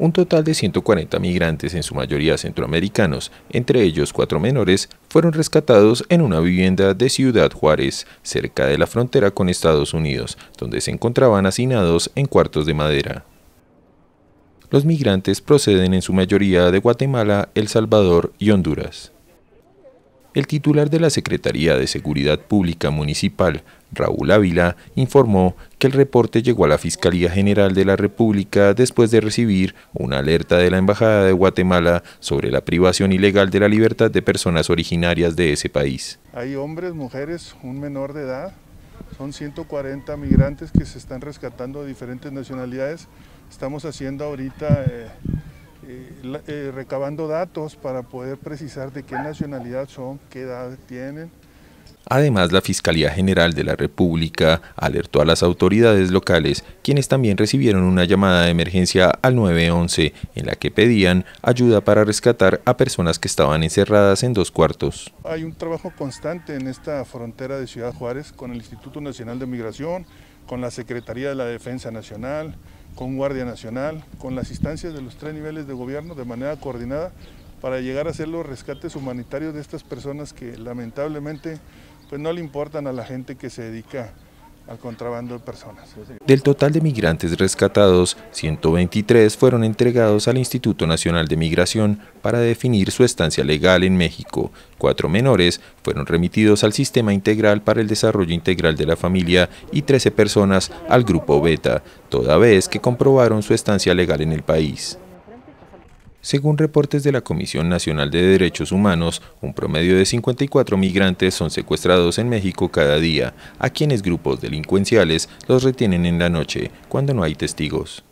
Un total de 140 migrantes, en su mayoría centroamericanos, entre ellos cuatro menores, fueron rescatados en una vivienda de Ciudad Juárez, cerca de la frontera con Estados Unidos, donde se encontraban hacinados en cuartos de madera. Los migrantes proceden en su mayoría de Guatemala, El Salvador y Honduras. El titular de la Secretaría de Seguridad Pública Municipal, Raúl Ávila, informó que el reporte llegó a la Fiscalía General de la República después de recibir una alerta de la Embajada de Guatemala sobre la privación ilegal de la libertad de personas originarias de ese país. Hay hombres, mujeres, un menor de edad, son 140 migrantes que se están rescatando de diferentes nacionalidades. Estamos haciendo ahorita... Eh, eh, recabando datos para poder precisar de qué nacionalidad son, qué edad tienen. Además, la Fiscalía General de la República alertó a las autoridades locales, quienes también recibieron una llamada de emergencia al 911, en la que pedían ayuda para rescatar a personas que estaban encerradas en dos cuartos. Hay un trabajo constante en esta frontera de Ciudad Juárez con el Instituto Nacional de Migración, con la Secretaría de la Defensa Nacional, con Guardia Nacional, con las instancias de los tres niveles de gobierno de manera coordinada para llegar a hacer los rescates humanitarios de estas personas que lamentablemente pues no le importan a la gente que se dedica del total de migrantes rescatados, 123 fueron entregados al Instituto Nacional de Migración para definir su estancia legal en México. Cuatro menores fueron remitidos al Sistema Integral para el Desarrollo Integral de la Familia y 13 personas al Grupo Beta, toda vez que comprobaron su estancia legal en el país. Según reportes de la Comisión Nacional de Derechos Humanos, un promedio de 54 migrantes son secuestrados en México cada día, a quienes grupos delincuenciales los retienen en la noche, cuando no hay testigos.